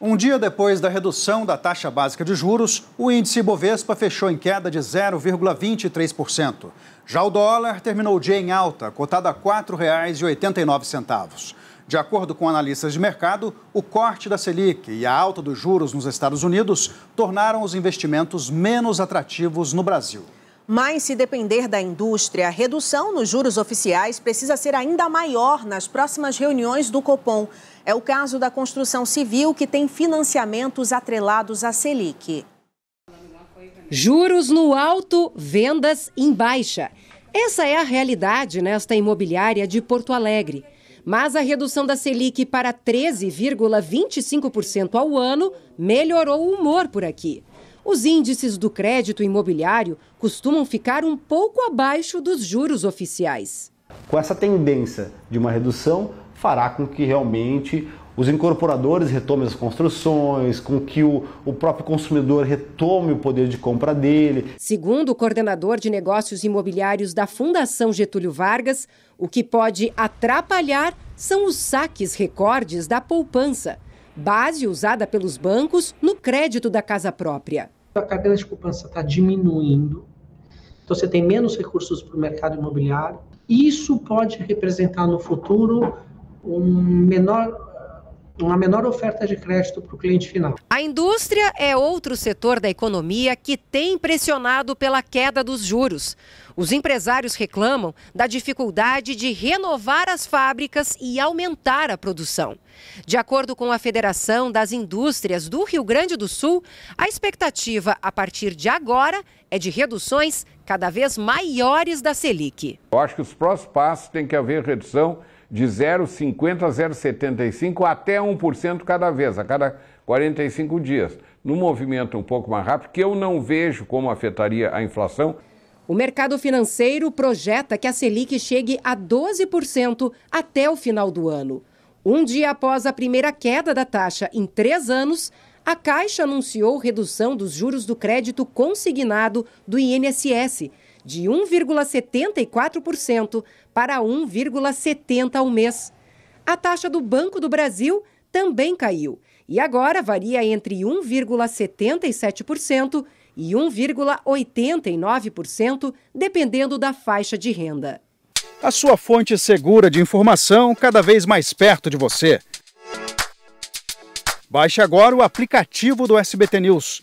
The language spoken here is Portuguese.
Um dia depois da redução da taxa básica de juros, o índice Bovespa fechou em queda de 0,23%. Já o dólar terminou o dia em alta, cotado a R$ 4,89. De acordo com analistas de mercado, o corte da Selic e a alta dos juros nos Estados Unidos tornaram os investimentos menos atrativos no Brasil. Mas, se depender da indústria, a redução nos juros oficiais precisa ser ainda maior nas próximas reuniões do Copom. É o caso da construção civil, que tem financiamentos atrelados à Selic. Juros no alto, vendas em baixa. Essa é a realidade nesta imobiliária de Porto Alegre. Mas a redução da Selic para 13,25% ao ano melhorou o humor por aqui. Os índices do crédito imobiliário costumam ficar um pouco abaixo dos juros oficiais. Com essa tendência de uma redução, fará com que realmente os incorporadores retomem as construções, com que o, o, próprio consumidor retome o poder de compra dele. Segundo o coordenador de negócios imobiliários da Fundação Getúlio Vargas, o que pode atrapalhar são os saques recordes da poupança, base usada pelos bancos no crédito da casa própria. A carteira de poupança está diminuindo, então você tem menos recursos para o mercado imobiliário. Isso pode representar no futuro um menor uma menor oferta de crédito para o cliente final. A indústria é outro setor da economia que tem pressionado pela queda dos juros. Os empresários reclamam da dificuldade de renovar as fábricas e aumentar a produção. De acordo com a Federação das Indústrias do Rio Grande do Sul, a expectativa a partir de agora é de reduções cada vez maiores da Selic. Eu acho que os próximos passos têm que haver redução de 0,50 a 0,75 até 1% cada vez, a cada 45 dias. No movimento um pouco mais rápido, que eu não vejo como afetaria a inflação. O mercado financeiro projeta que a Selic chegue a 12% até o final do ano. Um dia após a primeira queda da taxa em três anos, a Caixa anunciou redução dos juros do crédito consignado do INSS de 1,74% para 1,70% ao mês. A taxa do Banco do Brasil também caiu e agora varia entre 1,77% e 1,89%, dependendo da faixa de renda. A sua fonte segura de informação cada vez mais perto de você. Baixe agora o aplicativo do SBT News.